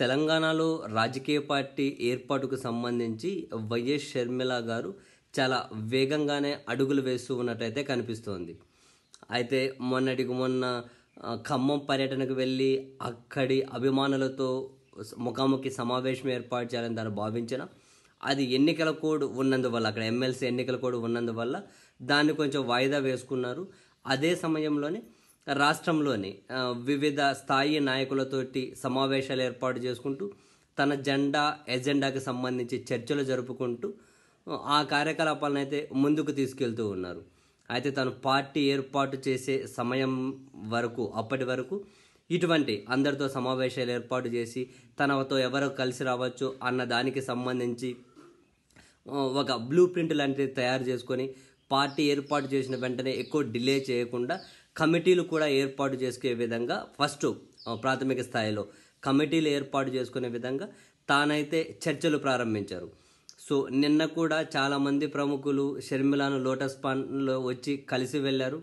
తెలంగాణలో రాజకీయ పార్టీ ఏర్పాటుకు సంబంధించి వైఎస్ షర్మిల గారు చాలా వేగంగానే అడుగులు వేస్తూ ఉన్నట్టయితే కనిపిస్తోంది అయితే మొన్నటికి మొన్న ఖమ్మం పర్యటనకు వెళ్ళి అక్కడి అభిమానులతో ముఖాముఖి సమావేశం ఏర్పాటు చేయాలని తాను భావించిన అది ఎన్నికల కోడ్ ఉన్నందువల్ల అక్కడ ఎమ్మెల్సీ ఎన్నికల కోడ్ ఉన్నందువల్ల దాన్ని కొంచెం వాయిదా వేసుకున్నారు అదే సమయంలోనే రాష్ట్రంలోని వివిధ స్థాయి నాయకులతోటి సమావేశాలు ఏర్పాటు చేసుకుంటూ తన జెండా ఎజెండాకి సంబంధించి చర్చలు జరుపుకుంటూ ఆ కార్యకలాపాలను అయితే ముందుకు తీసుకెళ్తూ ఉన్నారు అయితే తను పార్టీ ఏర్పాటు చేసే సమయం వరకు అప్పటి వరకు ఇటువంటి అందరితో సమావేశాలు ఏర్పాటు చేసి తనతో ఎవరు కలిసి రావచ్చు అన్న దానికి సంబంధించి ఒక బ్లూ ప్రింట్ లాంటిది తయారు చేసుకొని పార్టీ ఏర్పాటు చేసిన వెంటనే ఎక్కువ డిలే చేయకుండా కమిటీలు కూడా ఏర్పాటు చేసుకునే విధంగా ఫస్ట్ ప్రాథమిక స్థాయిలో కమిటీలు ఏర్పాటు చేసుకునే విధంగా తానైతే చర్చలు ప్రారంభించారు సో నిన్న కూడా చాలామంది ప్రముఖులు షర్మిలాను లోటస్ పాండ్లో వచ్చి కలిసి వెళ్ళారు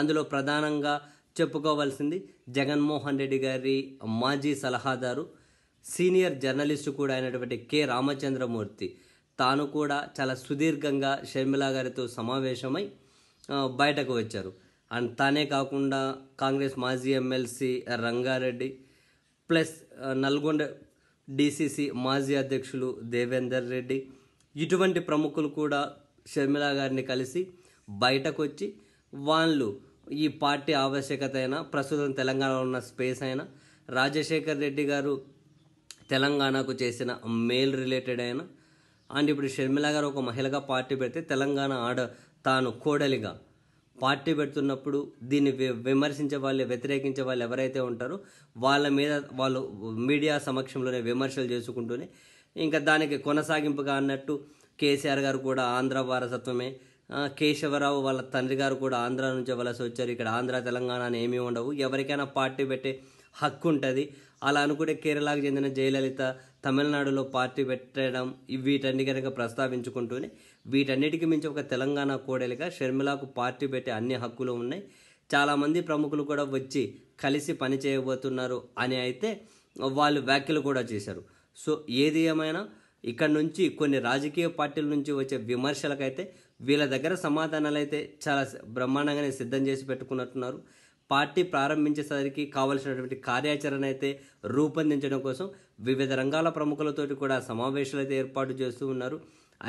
అందులో ప్రధానంగా చెప్పుకోవాల్సింది జగన్మోహన్ రెడ్డి గారి మాజీ సలహాదారు సీనియర్ జర్నలిస్టు కూడా అయినటువంటి కె రామచంద్రమూర్తి తాను కూడా చాలా సుదీర్ఘంగా షర్మిలా గారితో సమావేశమై బయటకు వచ్చారు అండ్ తానే కాకుండా కాంగ్రెస్ మాజీ MLC Rangareddy plus Nalgonda DCC మాజీ అధ్యక్షులు దేవేందర్ రెడ్డి ఇటువంటి ప్రముఖులు కూడా షర్మిల గారిని కలిసి బయటకు వచ్చి వాళ్ళు ఈ పార్టీ ఆవశ్యకత అయినా ప్రస్తుతం తెలంగాణలో ఉన్న స్పేస్ అయినా రాజశేఖర్ రెడ్డి గారు తెలంగాణకు చేసిన మేల్ రిలేటెడ్ అయినా అండ్ ఇప్పుడు షర్మిల గారు ఒక మహిళగా పార్టీ పెడితే తెలంగాణ ఆడ తాను కోడలిగా పార్టీ పెడుతున్నప్పుడు దీన్ని విమర్శించే వాళ్ళు వ్యతిరేకించే వాళ్ళు ఎవరైతే ఉంటారో వాళ్ళ మీద వాళ్ళు మీడియా సమక్షంలోనే విమర్శలు చేసుకుంటూనే ఇంకా దానికి కొనసాగింపుగా అన్నట్టు కేసీఆర్ గారు కూడా ఆంధ్ర వారసత్వమే కేశవరావు వాళ్ళ తండ్రి గారు కూడా ఆంధ్ర నుంచి వలసి వచ్చారు ఇక్కడ ఆంధ్ర తెలంగాణ అని ఏమీ ఉండవు ఎవరికైనా పార్టీ పెట్టే హక్కు ఉంటుంది అలా అనుకుంటే కేరళకు చెందిన జయలలిత తమిళనాడులో పార్టీ పెట్టడం వీటన్ని కనుక ప్రస్తావించుకుంటూనే వీటన్నిటికీ మించి ఒక తెలంగాణ కోడలిగా షర్మిలాకు పార్టీ పెట్టే అన్ని హక్కులు ఉన్నాయి చాలామంది ప్రముఖులు కూడా వచ్చి కలిసి పని చేయబోతున్నారు అని అయితే వాళ్ళు వ్యాఖ్యలు కూడా చేశారు సో ఏది ఏమైనా ఇక్కడ నుంచి కొన్ని రాజకీయ పార్టీల నుంచి వచ్చే విమర్శలకైతే వీళ్ళ దగ్గర సమాధానాలు అయితే చాలా బ్రహ్మాండంగానే సిద్ధం చేసి పెట్టుకున్నట్టున్నారు పార్టీ ప్రారంభించేసరికి కావలసినటువంటి కార్యాచరణ అయితే రూపొందించడం కోసం వివిధ రంగాల ప్రముఖులతోటి కూడా సమావేశాలు అయితే ఏర్పాటు చేస్తూ ఉన్నారు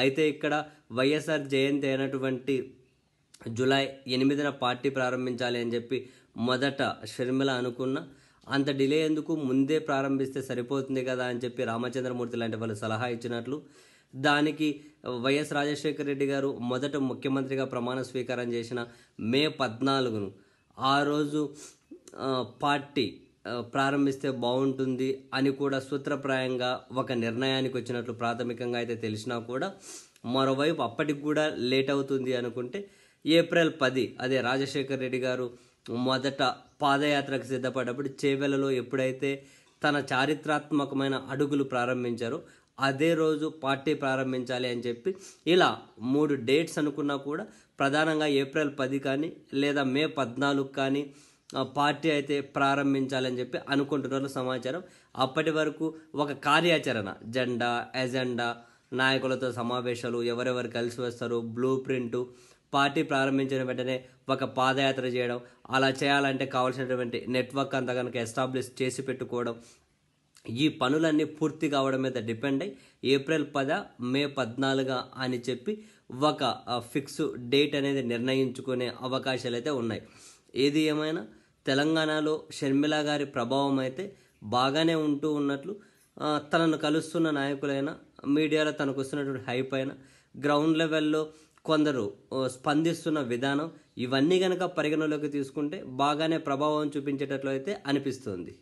అయితే ఇక్కడ వైఎస్ఆర్ జయంతి అయినటువంటి జూలై ఎనిమిదిన పార్టీ ప్రారంభించాలి అని చెప్పి మొదట షర్మిల అనుకున్న అంత డిలే ఎందుకు ముందే ప్రారంభిస్తే సరిపోతుంది కదా అని చెప్పి రామచంద్రమూర్తి లాంటి వాళ్ళు సలహా ఇచ్చినట్లు దానికి వైఎస్ రాజశేఖర రెడ్డి గారు మొదట ముఖ్యమంత్రిగా ప్రమాణ స్వీకారం చేసిన మే పద్నాలుగును ఆ రోజు పార్టీ ప్రారంభిస్తే బాగుంటుంది అని కూడా సూత్రప్రాయంగా ఒక నిర్ణయానికి వచ్చినట్లు ప్రాథమికంగా అయితే తెలిసినా కూడా మరోవైపు అప్పటికి కూడా లేట్ అవుతుంది అనుకుంటే ఏప్రిల్ పది అదే రాజశేఖర్ రెడ్డి గారు మొదట పాదయాత్రకు సిద్ధపడేటప్పుడు చేవెలలో ఎప్పుడైతే తన చారిత్రాత్మకమైన అడుగులు ప్రారంభించారో అదే రోజు పార్టీ ప్రారంభించాలి అని చెప్పి ఇలా మూడు డేట్స్ అనుకున్నా కూడా ప్రధానంగా ఏప్రిల్ పది కానీ లేదా మే పద్నాలుగు కానీ పార్టీ అయితే ప్రారంభించాలని చెప్పి అనుకుంటున్నారు సమాచారం అప్పటి వరకు ఒక కార్యాచరణ జెండా ఎజెండా నాయకులతో సమావేశాలు ఎవరెవరు కలిసి వస్తారు బ్లూ ప్రింటు పార్టీ ప్రారంభించిన వెంటనే ఒక పాదయాత్ర చేయడం అలా చేయాలంటే కావాల్సినటువంటి నెట్వర్క్ అంతా కనుక ఎస్టాబ్లిష్ చేసి పెట్టుకోవడం ఈ పనులన్నీ పూర్తి కావడం మీద డిపెండ్ అయ్యి ఏప్రిల్ పద మే పద్నాలుగ అని చెప్పి ఒక ఫిక్స్ డేట్ అనేది నిర్ణయించుకునే అవకాశాలు అయితే ఉన్నాయి ఏది ఏమైనా తెలంగాణలో షర్మిల గారి ప్రభావం అయితే బాగానే ఉంటూ ఉన్నట్లు తనను కలుస్తున్న నాయకులైన మీడియాలో తనకు వస్తున్నటువంటి హైప్ అయినా గ్రౌండ్ లెవెల్లో కొందరు స్పందిస్తున్న విధానం ఇవన్నీ కనుక పరిగణలోకి తీసుకుంటే బాగానే ప్రభావం చూపించేటట్లు అయితే అనిపిస్తుంది